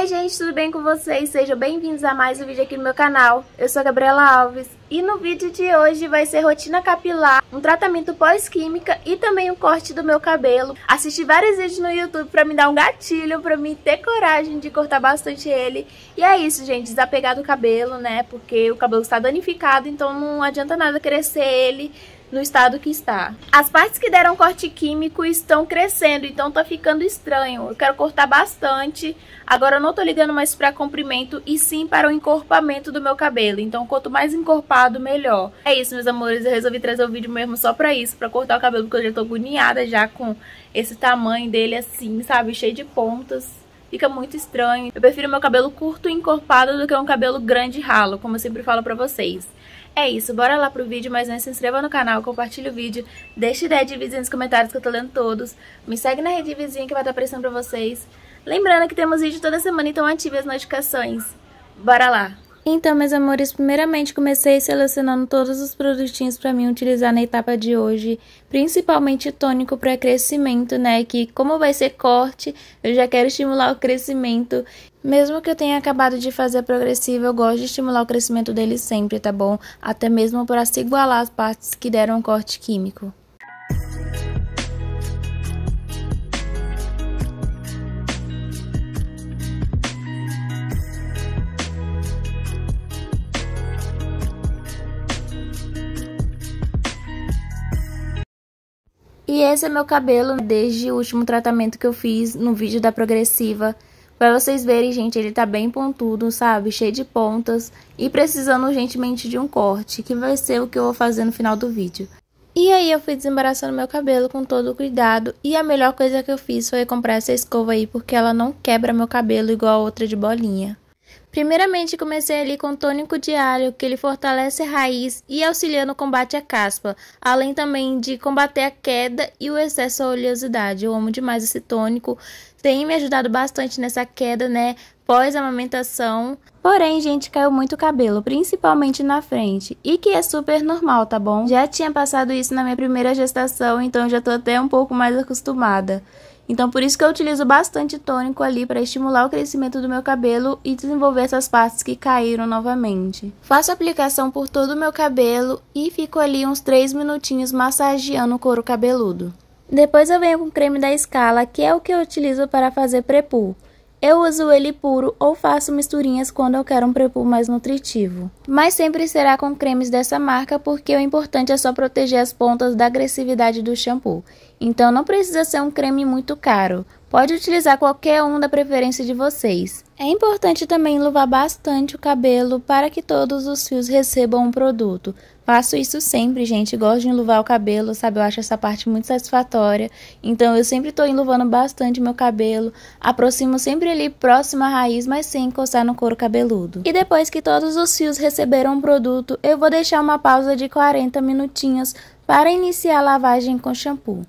Oi gente, tudo bem com vocês? Sejam bem-vindos a mais um vídeo aqui no meu canal. Eu sou a Gabriela Alves e no vídeo de hoje vai ser rotina capilar, um tratamento pós-química e também o um corte do meu cabelo. Assisti vários vídeos no YouTube pra me dar um gatilho, pra me ter coragem de cortar bastante ele. E é isso gente, desapegar do cabelo, né, porque o cabelo está danificado, então não adianta nada crescer ele no estado que está. As partes que deram corte químico estão crescendo, então tá ficando estranho. Eu quero cortar bastante. Agora eu não tô ligando mais para comprimento e sim para o encorpamento do meu cabelo. Então quanto mais encorpado, melhor. É isso, meus amores. Eu resolvi trazer o vídeo mesmo só pra isso, pra cortar o cabelo, porque eu já tô agoniada já com esse tamanho dele assim, sabe? Cheio de pontas fica muito estranho. Eu prefiro meu cabelo curto e encorpado do que um cabelo grande e ralo, como eu sempre falo pra vocês. É isso, bora lá pro vídeo, mas antes se inscreva no canal, compartilhe o vídeo, deixe ideia de vizinha nos comentários que eu tô lendo todos, me segue na rede vizinha que vai estar tá aparecendo pra vocês. Lembrando que temos vídeo toda semana, então ative as notificações. Bora lá! Então, meus amores, primeiramente comecei selecionando todos os produtinhos para mim utilizar na etapa de hoje, principalmente tônico para crescimento, né? Que como vai ser corte, eu já quero estimular o crescimento mesmo que eu tenha acabado de fazer a progressiva, eu gosto de estimular o crescimento dele sempre, tá bom? Até mesmo para assim se igualar às partes que deram um corte químico. E esse é meu cabelo desde o último tratamento que eu fiz no vídeo da progressiva. Pra vocês verem, gente, ele tá bem pontudo, sabe? Cheio de pontas e precisando urgentemente de um corte, que vai ser o que eu vou fazer no final do vídeo. E aí eu fui desembaraçando meu cabelo com todo o cuidado e a melhor coisa que eu fiz foi comprar essa escova aí porque ela não quebra meu cabelo igual a outra de bolinha. Primeiramente comecei ali com tônico diário, que ele fortalece a raiz e auxilia no combate à caspa, além também de combater a queda e o excesso de oleosidade. Eu amo demais esse tônico, tem me ajudado bastante nessa queda, né, pós-amamentação. Porém, gente, caiu muito cabelo, principalmente na frente, e que é super normal, tá bom? Já tinha passado isso na minha primeira gestação, então já tô até um pouco mais acostumada. Então, por isso que eu utilizo bastante tônico ali para estimular o crescimento do meu cabelo e desenvolver essas partes que caíram novamente. Faço a aplicação por todo o meu cabelo e fico ali uns 3 minutinhos massageando o couro cabeludo. Depois eu venho com o creme da Scala, que é o que eu utilizo para fazer prepul. Eu uso ele puro ou faço misturinhas quando eu quero um prepúcio mais nutritivo. Mas sempre será com cremes dessa marca porque o importante é só proteger as pontas da agressividade do shampoo. Então não precisa ser um creme muito caro. Pode utilizar qualquer um da preferência de vocês. É importante também luvar bastante o cabelo para que todos os fios recebam o produto. Faço isso sempre, gente. Gosto de enluvar o cabelo, sabe? Eu acho essa parte muito satisfatória. Então eu sempre tô enluvando bastante meu cabelo. Aproximo sempre ali próximo à raiz, mas sem encostar no couro cabeludo. E depois que todos os fios receberam o produto, eu vou deixar uma pausa de 40 minutinhos para iniciar a lavagem com shampoo.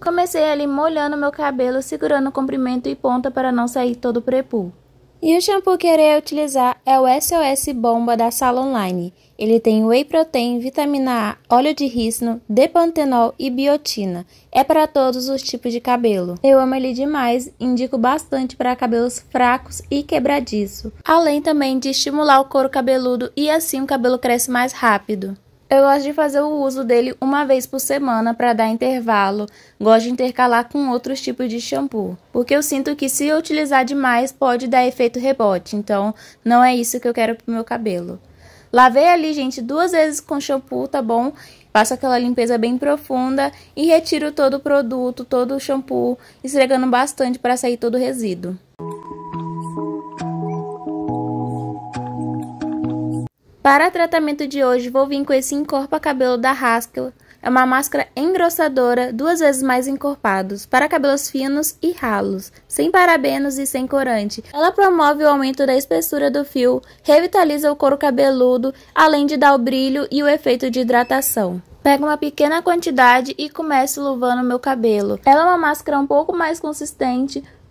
Comecei ali molhando meu cabelo, segurando o comprimento e ponta para não sair todo prepu. E o shampoo que irei utilizar é o SOS Bomba da Sala Online. Ele tem whey protein, vitamina A, óleo de rícino, depantenol e biotina. É para todos os tipos de cabelo. Eu amo ele demais, indico bastante para cabelos fracos e quebradiço. Além também de estimular o couro cabeludo e assim o cabelo cresce mais rápido. Eu gosto de fazer o uso dele uma vez por semana para dar intervalo. Gosto de intercalar com outros tipos de shampoo, porque eu sinto que se eu utilizar demais pode dar efeito rebote, então não é isso que eu quero pro meu cabelo. Lavei ali, gente, duas vezes com shampoo, tá bom? Faço aquela limpeza bem profunda e retiro todo o produto, todo o shampoo, esfregando bastante para sair todo o resíduo. Para o tratamento de hoje, vou vir com esse encorpa cabelo da Haskell. É uma máscara engrossadora, duas vezes mais encorpados, para cabelos finos e ralos, sem parabenos e sem corante. Ela promove o aumento da espessura do fio, revitaliza o couro cabeludo, além de dar o brilho e o efeito de hidratação. Pego uma pequena quantidade e começo luvando meu cabelo. Ela é uma máscara um pouco mais consistente,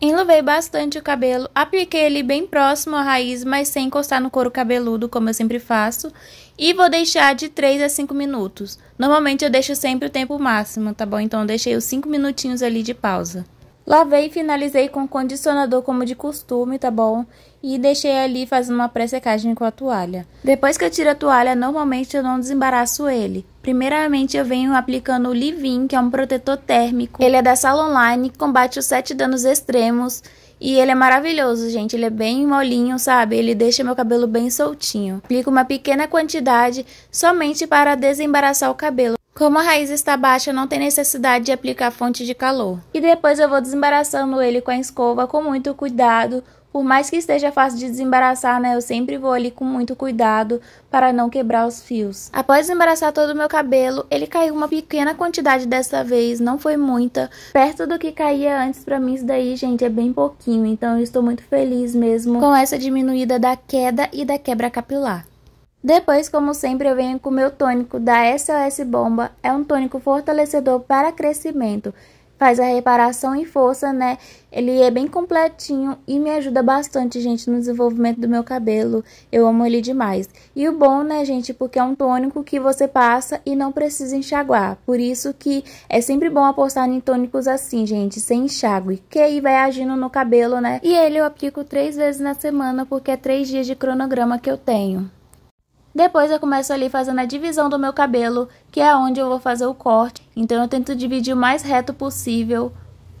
Enluvei bastante o cabelo, apliquei ele bem próximo à raiz, mas sem encostar no couro cabeludo, como eu sempre faço. E vou deixar de 3 a 5 minutos. Normalmente eu deixo sempre o tempo máximo, tá bom? Então eu deixei os 5 minutinhos ali de pausa. Lavei e finalizei com condicionador como de costume, tá bom? e deixei ali fazendo uma pré-secagem com a toalha. Depois que eu tiro a toalha, normalmente eu não desembaraço ele. Primeiramente eu venho aplicando o Livin, que é um protetor térmico. Ele é da Sala Online, combate os sete danos extremos e ele é maravilhoso, gente. Ele é bem molinho, sabe? Ele deixa meu cabelo bem soltinho. Aplico uma pequena quantidade somente para desembaraçar o cabelo. Como a raiz está baixa, não tem necessidade de aplicar fonte de calor. E depois eu vou desembaraçando ele com a escova com muito cuidado, por mais que esteja fácil de desembaraçar, né, eu sempre vou ali com muito cuidado para não quebrar os fios. Após desembaraçar todo o meu cabelo, ele caiu uma pequena quantidade dessa vez, não foi muita. Perto do que caía antes, para mim isso daí, gente, é bem pouquinho. Então eu estou muito feliz mesmo com essa diminuída da queda e da quebra capilar. Depois, como sempre, eu venho com o meu tônico da SOS Bomba. É um tônico fortalecedor para crescimento faz a reparação em força, né? Ele é bem completinho e me ajuda bastante, gente, no desenvolvimento do meu cabelo. Eu amo ele demais. E o bom, né, gente, porque é um tônico que você passa e não precisa enxaguar. Por isso que é sempre bom apostar em tônicos assim, gente, sem enxágue, que aí vai agindo no cabelo, né? E ele eu aplico três vezes na semana, porque é três dias de cronograma que eu tenho. Depois eu começo ali fazendo a divisão do meu cabelo, que é onde eu vou fazer o corte. Então eu tento dividir o mais reto possível.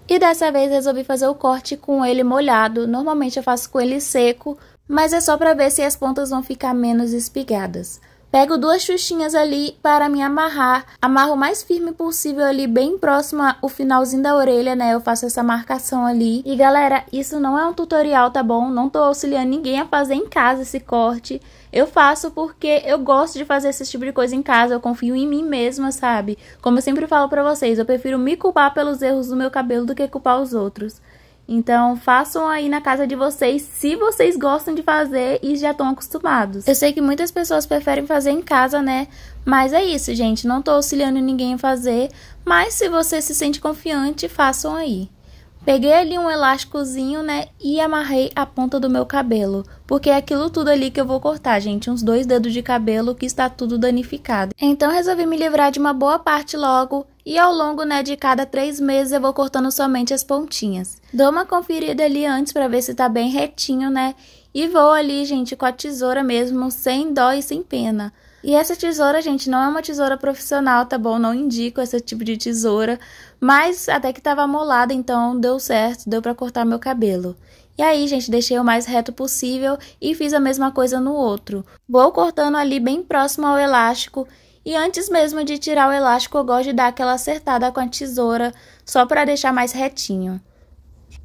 E dessa vez resolvi fazer o corte com ele molhado. Normalmente eu faço com ele seco, mas é só para ver se as pontas vão ficar menos espigadas. Pego duas xuxinhas ali para me amarrar. Amarro o mais firme possível ali, bem próximo ao finalzinho da orelha, né? Eu faço essa marcação ali. E galera, isso não é um tutorial, tá bom? Não tô auxiliando ninguém a fazer em casa esse corte. Eu faço porque eu gosto de fazer esse tipo de coisa em casa, eu confio em mim mesma, sabe? Como eu sempre falo pra vocês, eu prefiro me culpar pelos erros do meu cabelo do que culpar os outros. Então, façam aí na casa de vocês, se vocês gostam de fazer e já estão acostumados. Eu sei que muitas pessoas preferem fazer em casa, né? Mas é isso, gente. Não tô auxiliando ninguém a fazer, mas se você se sente confiante, façam aí. Peguei ali um elásticozinho, né, e amarrei a ponta do meu cabelo, porque é aquilo tudo ali que eu vou cortar, gente, uns dois dedos de cabelo que está tudo danificado. Então resolvi me livrar de uma boa parte logo, e ao longo né, de cada três meses eu vou cortando somente as pontinhas. Dou uma conferida ali antes para ver se tá bem retinho, né? E vou ali, gente, com a tesoura mesmo, sem dó e sem pena. E essa tesoura, gente, não é uma tesoura profissional, tá bom? Não indico esse tipo de tesoura, mas até que tava molada, então deu certo, deu para cortar meu cabelo. E aí, gente, deixei o mais reto possível e fiz a mesma coisa no outro. Vou cortando ali bem próximo ao elástico e antes mesmo de tirar o elástico, eu gosto de dar aquela acertada com a tesoura, só para deixar mais retinho.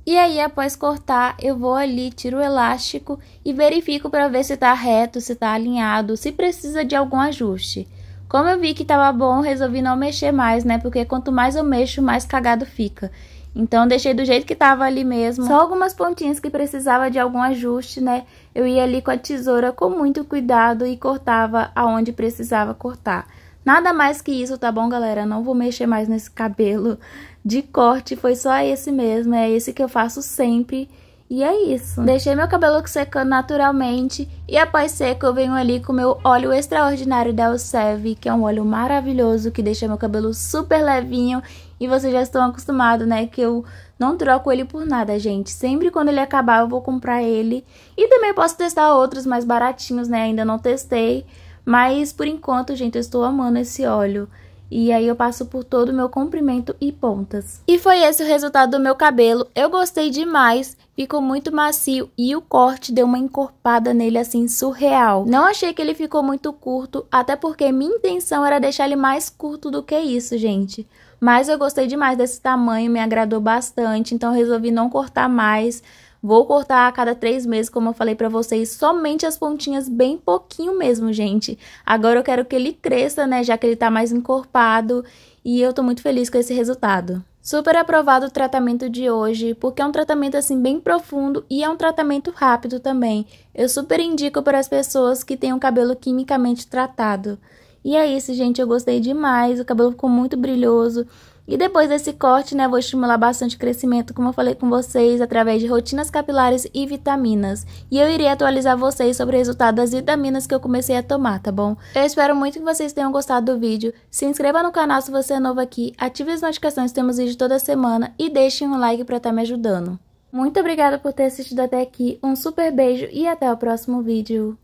E aí, após cortar, eu vou ali, tiro o elástico e verifico para ver se está reto, se está alinhado, se precisa de algum ajuste. Como eu vi que estava bom, resolvi não mexer mais, né? Porque quanto mais eu mexo, mais cagado fica. Então deixei do jeito que tava ali mesmo. Só algumas pontinhas que precisava de algum ajuste, né? Eu ia ali com a tesoura com muito cuidado e cortava aonde precisava cortar. Nada mais que isso, tá bom, galera? Não vou mexer mais nesse cabelo de corte, foi só esse mesmo, é esse que eu faço sempre. E é isso. Deixei meu cabelo secando naturalmente e após seco eu venho ali com meu óleo extraordinário da Elsev, que é um óleo maravilhoso que deixa meu cabelo super levinho e vocês já estão acostumados, né? Que eu não troco ele por nada, gente. Sempre quando ele acabar, eu vou comprar ele. E também posso testar outros mais baratinhos, né? Ainda não testei. Mas por enquanto, gente, eu estou amando esse óleo. E aí eu passo por todo o meu comprimento e pontas. E foi esse o resultado do meu cabelo. Eu gostei demais, ficou muito macio e o corte deu uma encorpada nele assim surreal. Não achei que ele ficou muito curto, até porque minha intenção era deixar ele mais curto do que isso, gente. Mas eu gostei demais desse tamanho, me agradou bastante, então resolvi não cortar mais. Vou cortar a cada três meses, como eu falei para vocês, somente as pontinhas, bem pouquinho mesmo, gente. Agora eu quero que ele cresça, né, já que ele tá mais encorpado e eu tô muito feliz com esse resultado. Super aprovado o tratamento de hoje, porque é um tratamento assim bem profundo e é um tratamento rápido também. Eu super indico para as pessoas que têm o cabelo quimicamente tratado. E é isso, gente, eu gostei demais, o cabelo ficou muito brilhoso. E depois desse corte, né, vou estimular bastante crescimento, como eu falei com vocês, através de rotinas capilares e vitaminas. E eu irei atualizar vocês sobre o resultado das vitaminas que eu comecei a tomar, tá bom? Eu espero muito que vocês tenham gostado do vídeo. Se inscreva no canal se você é novo aqui, ative as notificações, temos vídeo toda semana e deixe um like pra estar tá me ajudando. Muito obrigada por ter assistido até aqui, um super beijo e até o próximo vídeo.